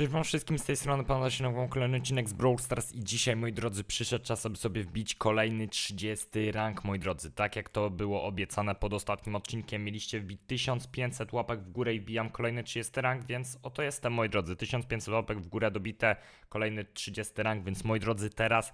Cześć wam wszystkim, z tej strony pan nową kolejny odcinek z Brawl Stars i dzisiaj, moi drodzy, przyszedł czas, aby sobie wbić kolejny 30 rank, moi drodzy. Tak jak to było obiecane pod ostatnim odcinkiem, mieliście wbić 1500 łapek w górę i wbijam kolejny 30 rank, więc oto jestem, moi drodzy. 1500 łapek w górę dobite, kolejny 30 rank, więc moi drodzy, teraz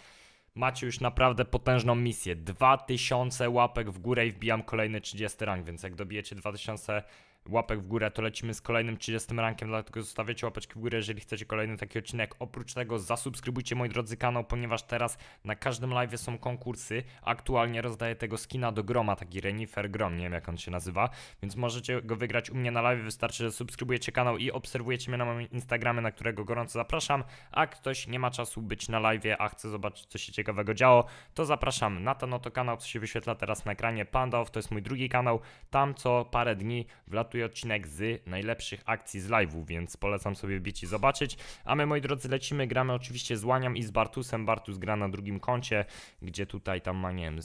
macie już naprawdę potężną misję. 2000 łapek w górę i wbijam kolejny 30 rank, więc jak dobijecie 2000 łapek w górę, to lecimy z kolejnym 30 rankiem, dlatego zostawiacie łapeczki w górę, jeżeli chcecie kolejny taki odcinek. Oprócz tego zasubskrybujcie, moi drodzy, kanał, ponieważ teraz na każdym live są konkursy. Aktualnie rozdaję tego skina do groma, taki Renifer Grom, nie wiem jak on się nazywa, więc możecie go wygrać u mnie na live. Wystarczy, że subskrybujecie kanał i obserwujecie mnie na moim Instagramie, na którego gorąco zapraszam. A ktoś nie ma czasu być na live, a chce zobaczyć, co się ciekawego działo, to zapraszam na ten oto kanał, co się wyświetla teraz na ekranie. Panda Off to jest mój drugi kanał. Tam co parę dni wlatuje startuje odcinek z najlepszych akcji z live'u, więc polecam sobie biec i zobaczyć. A my, moi drodzy, lecimy, gramy oczywiście z Łaniam i z Bartusem. Bartus gra na drugim koncie, gdzie tutaj tam ma, nie wiem,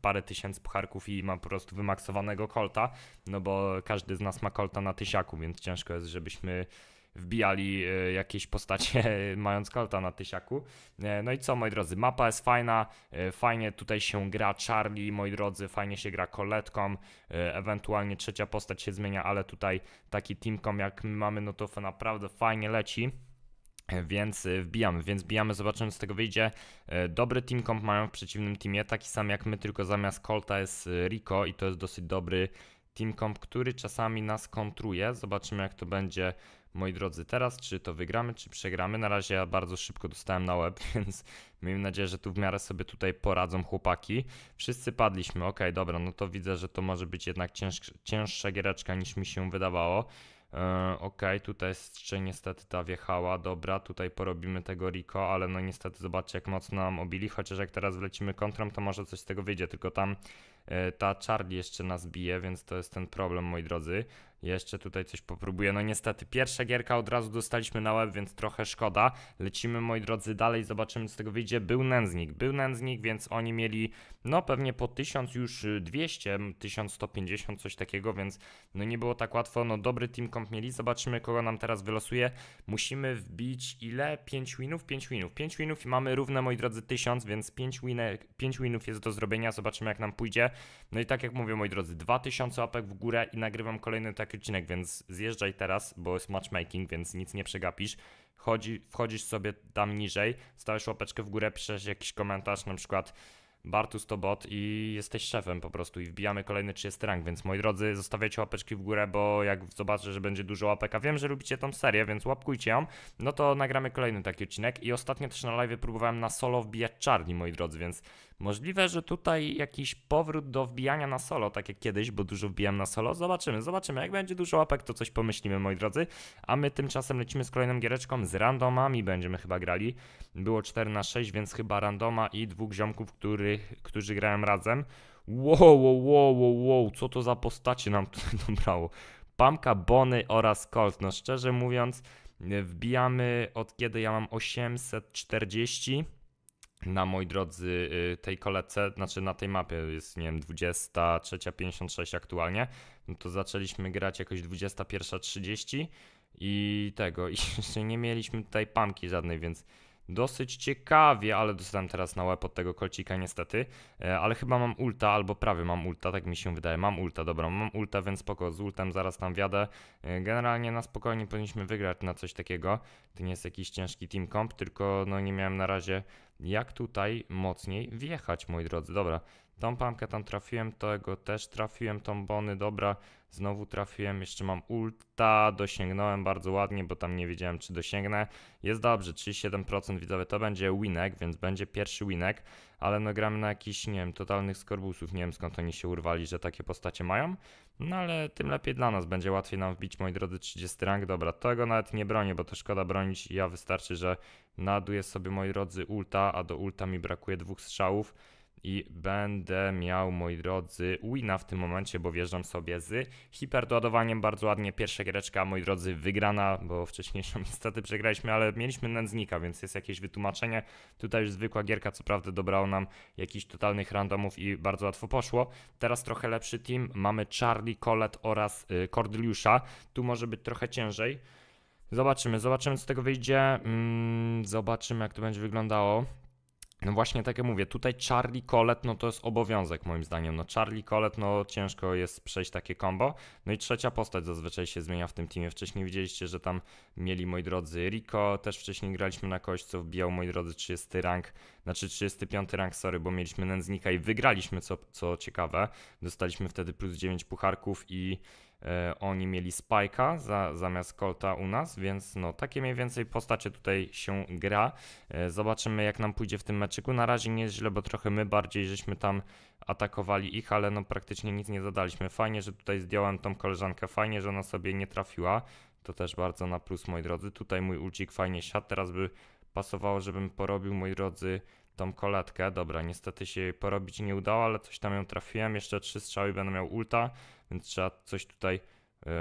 parę tysięcy pucharków i ma po prostu wymaksowanego kolta, no bo każdy z nas ma kolta na tysiaku, więc ciężko jest, żebyśmy wbijali e, jakieś postacie mając kolta na tysiaku. E, no i co, moi drodzy, mapa jest fajna, e, fajnie tutaj się gra Charlie, moi drodzy, fajnie się gra koletką, ewentualnie trzecia postać się zmienia, ale tutaj taki teamcom jak my mamy, no to naprawdę fajnie leci. Więc wbijamy, więc wbijamy, zobaczymy co z tego wyjdzie. Dobry team comp mają w przeciwnym teamie, taki sam jak my, tylko zamiast Colta jest Rico i to jest dosyć dobry team comp, który czasami nas kontruje. Zobaczymy jak to będzie moi drodzy, teraz czy to wygramy, czy przegramy. Na razie ja bardzo szybko dostałem na łeb, więc miejmy nadzieję, że tu w miarę sobie tutaj poradzą chłopaki. Wszyscy padliśmy, ok, dobra, no to widzę, że to może być jednak cięż, cięższa giereczka niż mi się wydawało. Yy, e, ok, tutaj jeszcze niestety ta wjechała, dobra, tutaj porobimy tego Rico, ale no niestety zobaczcie jak mocno nam obili, chociaż jak teraz wlecimy kontrą, to może coś z tego wyjdzie, tylko tam E, ta Charlie jeszcze nas bije, więc to jest ten problem, moi drodzy. Jeszcze tutaj coś popróbuję. No niestety, pierwsza gierka od razu dostaliśmy na łeb, więc trochę szkoda. Lecimy, moi drodzy, dalej, zobaczymy, co z tego wyjdzie. Był nędznik, był nędznik, więc oni mieli, no pewnie po 1000 już 200, y, 1150, coś takiego, więc no nie było tak łatwo. No dobry team comp mieli, zobaczymy, kogo nam teraz wylosuje. Musimy wbić ile? 5 winów? 5 winów. 5 winów i mamy równe, moi drodzy, 1000, więc 5, winek, winów jest do zrobienia. Zobaczymy, jak nam pójdzie. No i tak jak mówię, moi drodzy, 2000 łapek w górę i nagrywam kolejny taki odcinek, więc zjeżdżaj teraz, bo jest matchmaking, więc nic nie przegapisz. Chodzi, wchodzisz sobie tam niżej, stawiasz łapeczkę w górę, piszesz jakiś komentarz, na przykład Bartus to bot i jesteś szefem po prostu i wbijamy kolejny 30 rank, więc moi drodzy, zostawiajcie łapeczki w górę, bo jak zobaczę, że będzie dużo łapek, a wiem, że lubicie tą serię, więc łapkujcie ją, no to nagramy kolejny taki odcinek i ostatnio też na live próbowałem na solo wbijać czarni, moi drodzy, więc możliwe, że tutaj jakiś powrót do wbijania na solo, tak jak kiedyś, bo dużo wbijam na solo, zobaczymy, zobaczymy, jak będzie dużo łapek, to coś pomyślimy, moi drodzy, a my tymczasem lecimy z kolejną giereczką, z randomami będziemy chyba grali, było 4 na 6, więc chyba randoma i dwóch ziomków, który których, którzy grałem razem. Wow, wow, wow, wow, co to za postacie nam tutaj dobrało. Pamka, Bony oraz Colt. No szczerze mówiąc, e, wbijamy od kiedy ja mam 840 na moi drodzy e, tej kolece, znaczy na tej mapie jest nie wiem 23.56 aktualnie, no to zaczęliśmy grać jakoś 21.30 i tego i jeszcze nie mieliśmy tutaj pamki żadnej, więc Dosyć ciekawie, ale dostałem teraz na łeb od tego kolcika niestety, e, ale chyba mam ulta, albo prawie mam ulta, tak mi się wydaje, mam ulta, dobra, mam ulta, więc spoko, z ultem zaraz tam wiadę. E, generalnie na spokojnie powinniśmy wygrać na coś takiego, to nie jest jakiś ciężki team comp, tylko no nie miałem na razie jak tutaj mocniej wjechać, moi drodzy, dobra. Tą pamkę tam trafiłem, tego też trafiłem, tą bony, dobra. Znowu trafiłem, jeszcze mam ulta, dosięgnąłem bardzo ładnie, bo tam nie wiedziałem czy dosięgnę. Jest dobrze, 37% widzowie, to będzie winek, więc będzie pierwszy winek, ale no gramy na jakichś, nie wiem, totalnych skorbusów, nie wiem skąd oni się urwali, że takie postacie mają. No ale tym lepiej dla nas, będzie łatwiej nam wbić, moi drodzy, 30 rank. Dobra, tego nawet nie bronię, bo to szkoda bronić ja wystarczy, że naduję sobie, moi drodzy, ulta, a do ulta mi brakuje dwóch strzałów i będę miał, moi drodzy, wina w tym momencie, bo wjeżdżam sobie z hiperdoładowaniem bardzo ładnie. Pierwsza giereczka, moi drodzy, wygrana, bo wcześniejszą niestety przegraliśmy, ale mieliśmy nędznika, więc jest jakieś wytłumaczenie. Tutaj już zwykła gierka, co prawda dobrała nam jakichś totalnych randomów i bardzo łatwo poszło. Teraz trochę lepszy team, mamy Charlie, Colette oraz yy, Cordeliusza. Tu może być trochę ciężej. Zobaczymy, zobaczymy co z tego wyjdzie, mm, zobaczymy jak to będzie wyglądało. No właśnie tak jak mówię, tutaj Charlie Colet, no to jest obowiązek moim zdaniem. No Charlie Colet, no ciężko jest przejść takie combo. No i trzecia postać zazwyczaj się zmienia w tym teamie. Wcześniej widzieliście, że tam mieli moi drodzy Rico, też wcześniej graliśmy na Kościół. co wbijał moi drodzy 30 rank znaczy 35 rank, sorry, bo mieliśmy nędznika i wygraliśmy, co, co ciekawe. Dostaliśmy wtedy plus 9 pucharków i e, oni mieli spajka za, zamiast Kolta u nas, więc no takie mniej więcej postacie tutaj się gra. E, zobaczymy jak nam pójdzie w tym meczyku. Na razie nie jest źle, bo trochę my bardziej żeśmy tam atakowali ich, ale no praktycznie nic nie zadaliśmy. Fajnie, że tutaj zdjąłem tą koleżankę, fajnie, że ona sobie nie trafiła. To też bardzo na plus, moi drodzy. Tutaj mój ulcik fajnie siadł, teraz by pasowało, żebym porobił, moi drodzy, tą koletkę. Dobra, niestety się jej porobić nie udało, ale coś tam ją trafiłem. Jeszcze trzy strzały będę miał ulta, więc trzeba coś tutaj yy,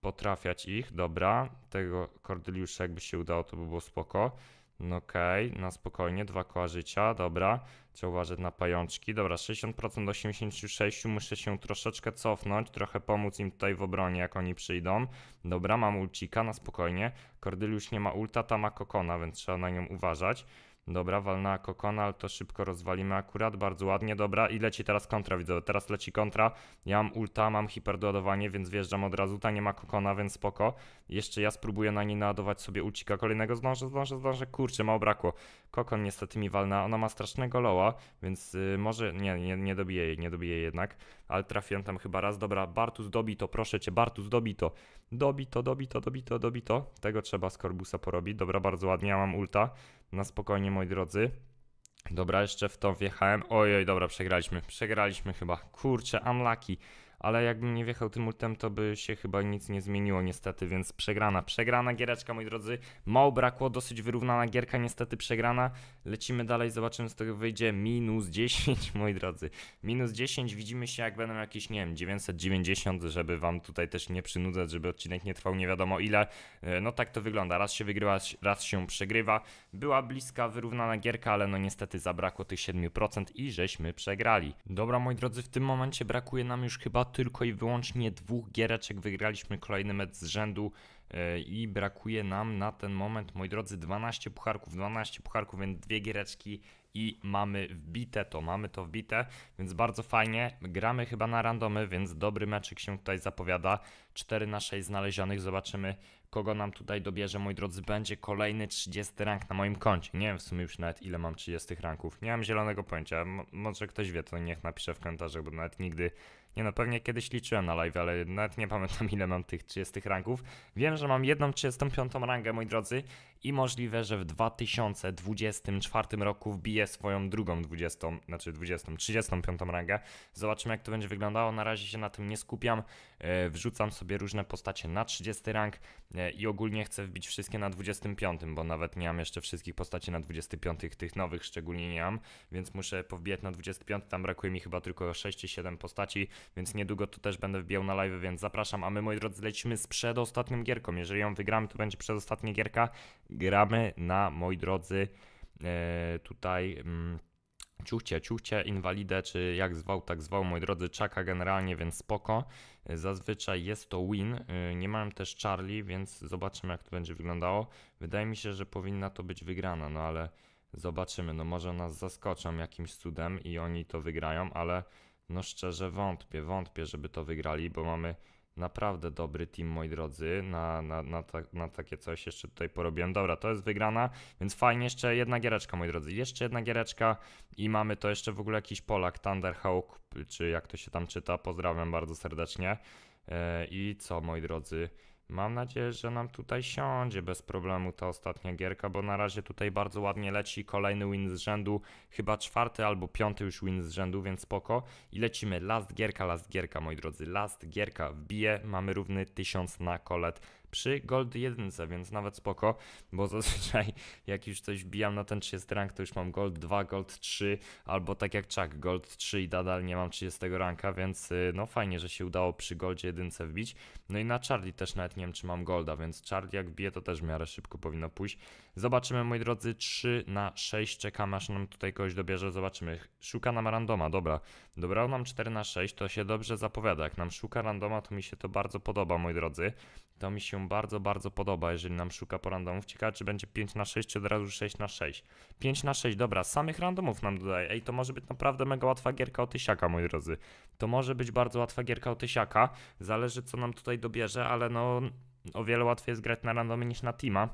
potrafiać ich. Dobra, tego Kordyliusza jakby się udało, to by było spoko. No okej, okay, na spokojnie, dwa koła życia, dobra. Trzeba uważać na pajączki. Dobra, 60% do 86, muszę się troszeczkę cofnąć, trochę pomóc im tutaj w obronie, jak oni przyjdą. Dobra, mam ulcika, na spokojnie. Kordyliusz nie ma ulta, ta ma kokona, więc trzeba na nią uważać. Dobra, walna kokona, ale to szybko rozwalimy akurat, bardzo ładnie, dobra i leci teraz kontra, widzę, teraz leci kontra, ja mam ulta, mam hiperdoładowanie, więc wjeżdżam od razu, ta nie ma kokona, więc spoko, jeszcze ja spróbuję na niej naładować sobie ulcika kolejnego, zdążę, zdążę, zdążę, kurczę, mało brakło, kokon niestety mi walna, ona ma strasznego loła, więc yy, może, nie, nie, nie dobiję jej, nie dobiję jej jednak, ale trafiłem tam chyba raz, dobra, Bartus dobi to, proszę cię, Bartus dobi to, dobi to, dobi to, dobi to, dobi to, tego trzeba z Corbusa porobić, dobra, bardzo ładnie, ja mam ulta, na spokojnie, moi drodzy. Dobra, jeszcze w to wjechałem. Ojej, dobra, przegraliśmy. Przegraliśmy chyba. Kurczę, unlucky ale jakbym nie wjechał tym ultem, to by się chyba nic nie zmieniło niestety, więc przegrana. Przegrana giereczka, moi drodzy. Mało brakło, dosyć wyrównana gierka, niestety przegrana. Lecimy dalej, zobaczymy, z tego wyjdzie minus 10, moi drodzy. Minus 10, widzimy się jak będą jakieś, nie wiem, 990, żeby wam tutaj też nie przynudzać, żeby odcinek nie trwał nie wiadomo ile. E, no tak to wygląda, raz się wygrywa, raz się przegrywa. Była bliska, wyrównana gierka, ale no niestety zabrakło tych 7% i żeśmy przegrali. Dobra, moi drodzy, w tym momencie brakuje nam już chyba tylko i wyłącznie dwóch giereczek wygraliśmy kolejny mecz z rzędu e, i brakuje nam na ten moment, moi drodzy, 12 pucharków, 12 pucharków, więc dwie giereczki i mamy wbite to, mamy to wbite, więc bardzo fajnie, gramy chyba na randomy, więc dobry meczek się tutaj zapowiada, 4 na 6 znalezionych, zobaczymy kogo nam tutaj dobierze, moi drodzy, będzie kolejny 30 rank na moim koncie, nie wiem w sumie już nawet ile mam 30 ranków, nie mam zielonego pojęcia, M może ktoś wie, to niech napisze w komentarzach, bo nawet nigdy nie no, pewnie kiedyś liczyłem na live, ale nawet nie pamiętam ile mam tych 30 ranków. Wiem, że mam jedną 35 rangę, moi drodzy, i możliwe, że w 2024 roku wbije swoją drugą 20, znaczy 20, 35 rangę. Zobaczymy jak to będzie wyglądało, na razie się na tym nie skupiam, e, wrzucam sobie różne postacie na 30 rank e, i ogólnie chcę wbić wszystkie na 25, bo nawet nie mam jeszcze wszystkich postaci na 25, tych nowych szczególnie nie mam, więc muszę powbijać na 25, tam brakuje mi chyba tylko 6 czy 7 postaci, więc niedługo to też będę wbijał na live, więc zapraszam, a my moi drodzy lecimy z przedostatnim gierką, jeżeli ją wygramy to będzie przedostatnia gierka, gramy na, moi drodzy, e, tutaj mm, ciuchcie, ciuchcie, inwalidę, czy jak zwał, tak zwał, moi drodzy, czaka generalnie, więc spoko. E, zazwyczaj jest to win. E, nie mam też Charlie, więc zobaczymy, jak to będzie wyglądało. Wydaje mi się, że powinna to być wygrana, no ale zobaczymy. No może nas zaskoczą jakimś cudem i oni to wygrają, ale no szczerze wątpię, wątpię, żeby to wygrali, bo mamy Naprawdę dobry team, moi drodzy, na, na, na, ta, na, takie coś. Jeszcze tutaj porobiłem. Dobra, to jest wygrana, więc fajnie. Jeszcze jedna giereczka, moi drodzy. Jeszcze jedna giereczka i mamy to jeszcze w ogóle jakiś Polak, Thunderhawk, czy jak to się tam czyta. Pozdrawiam bardzo serdecznie. E, I co, moi drodzy? Mam nadzieję, że nam tutaj siądzie bez problemu ta ostatnia gierka, bo na razie tutaj bardzo ładnie leci. Kolejny win z rzędu, chyba czwarty albo piąty już win z rzędu, więc spoko. I lecimy. Last gierka, last gierka, moi drodzy. Last gierka wbije. Mamy równy 1000 na kolet przy Gold 1, więc nawet spoko, bo zazwyczaj jak już coś bijam na ten 30 rank, to już mam Gold 2, Gold 3, albo tak jak Chuck, Gold 3 i nadal nie mam 30 ranka, więc y, no fajnie, że się udało przy Goldzie 1 wbić. No i na Charlie też nawet nie wiem, czy mam Golda, więc Charlie jak bije, to też w miarę szybko powinno pójść. Zobaczymy, moi drodzy, 3 na 6, czekam aż nam tutaj kogoś dobierze, zobaczymy. Szuka nam randoma, dobra. Dobrał nam 4 na 6, to się dobrze zapowiada. Jak nam szuka randoma, to mi się to bardzo podoba, moi drodzy. To mi się bardzo, bardzo podoba, jeżeli nam szuka po randomów. Ciekawe, czy będzie 5 na 6, czy od razu 6 na 6. 5 na 6, dobra, samych randomów nam dodaje. Ej, to może być naprawdę mega łatwa gierka o tysiaka, moi drodzy. To może być bardzo łatwa gierka o tysiaka. Zależy, co nam tutaj dobierze, ale no, o wiele łatwiej jest grać na randomy niż na teama.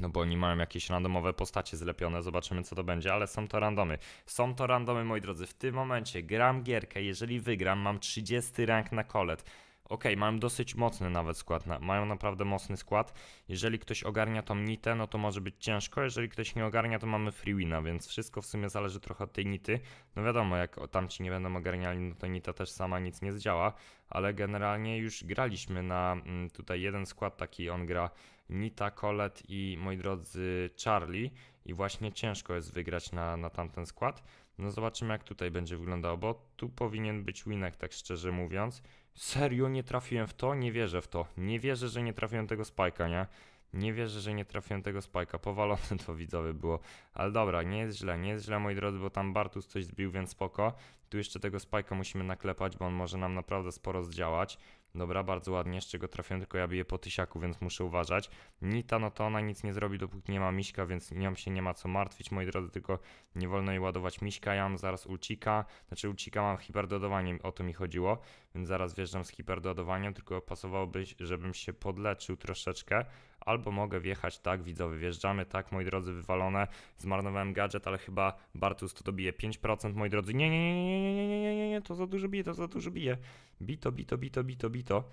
No bo oni mają jakieś randomowe postacie zlepione, zobaczymy co to będzie, ale są to randomy. Są to randomy, moi drodzy. W tym momencie gram gierkę, jeżeli wygram, mam 30 rank na kolet ok, mają dosyć mocny nawet skład, na, mają naprawdę mocny skład. Jeżeli ktoś ogarnia tą nitę, no to może być ciężko, jeżeli ktoś nie ogarnia, to mamy free więc wszystko w sumie zależy trochę od tej nity. No wiadomo, jak tamci nie będą ogarniali, no to nita też sama nic nie zdziała, ale generalnie już graliśmy na mm, tutaj jeden skład taki, on gra Nita, Colet i moi drodzy Charlie i właśnie ciężko jest wygrać na, na tamten skład. No zobaczymy jak tutaj będzie wyglądało, bo tu powinien być winek tak szczerze mówiąc. Serio, nie trafiłem w to? Nie wierzę w to. Nie wierzę, że nie trafiłem tego spajka, nie? Nie wierzę, że nie trafiłem tego spajka. Powalone to widzowie było. Ale dobra, nie jest źle, nie jest źle moi drodzy, bo tam Bartus coś zbił, więc spoko. Tu jeszcze tego spajka musimy naklepać, bo on może nam naprawdę sporo zdziałać. Dobra, bardzo ładnie, jeszcze go trafiłem, tylko ja biję po tysiaku, więc muszę uważać. Nita, no to ona nic nie zrobi, dopóki nie ma miśka, więc nią się nie ma co martwić, moi drodzy, tylko nie wolno jej ładować miśka. Ja mam zaraz ulcika, znaczy ulcika mam hiperdodowaniem, o to mi chodziło, więc zaraz wjeżdżam z hiperdodowaniem, tylko pasowałoby, żebym się podleczył troszeczkę, albo mogę wjechać tak, widzowie, wjeżdżamy tak, moi drodzy, wywalone, zmarnowałem gadżet, ale chyba Bartus to dobije 5%, moi drodzy, nie, nie, nie, nie, nie, nie, nie, nie, nie, to za dużo bije, to za dużo bije, bito, bito, bito, bito, bito,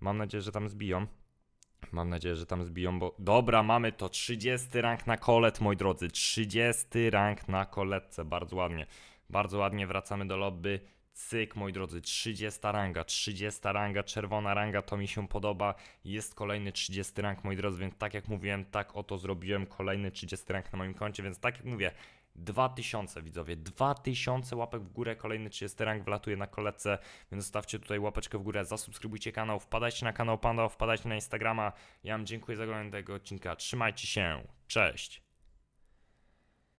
mam nadzieję, że tam zbiją. Mam nadzieję, że tam zbiją, bo dobra, mamy to 30 rank na kolet, moi drodzy. 30 rank na koletce, bardzo ładnie. Bardzo ładnie wracamy do lobby. Cyk, moi drodzy, 30 ranga, 30 ranga, czerwona ranga, to mi się podoba. Jest kolejny 30 rank, moi drodzy, więc tak jak mówiłem, tak oto zrobiłem kolejny 30 rank na moim koncie, więc tak jak mówię, 2000 widzowie, 2000 łapek w górę, kolejny 30 rank wlatuje na kolece, więc stawcie tutaj łapeczkę w górę, zasubskrybujcie kanał, wpadajcie na kanał Panda, wpadajcie na Instagrama. Ja Wam dziękuję za oglądanie tego odcinka, trzymajcie się, cześć!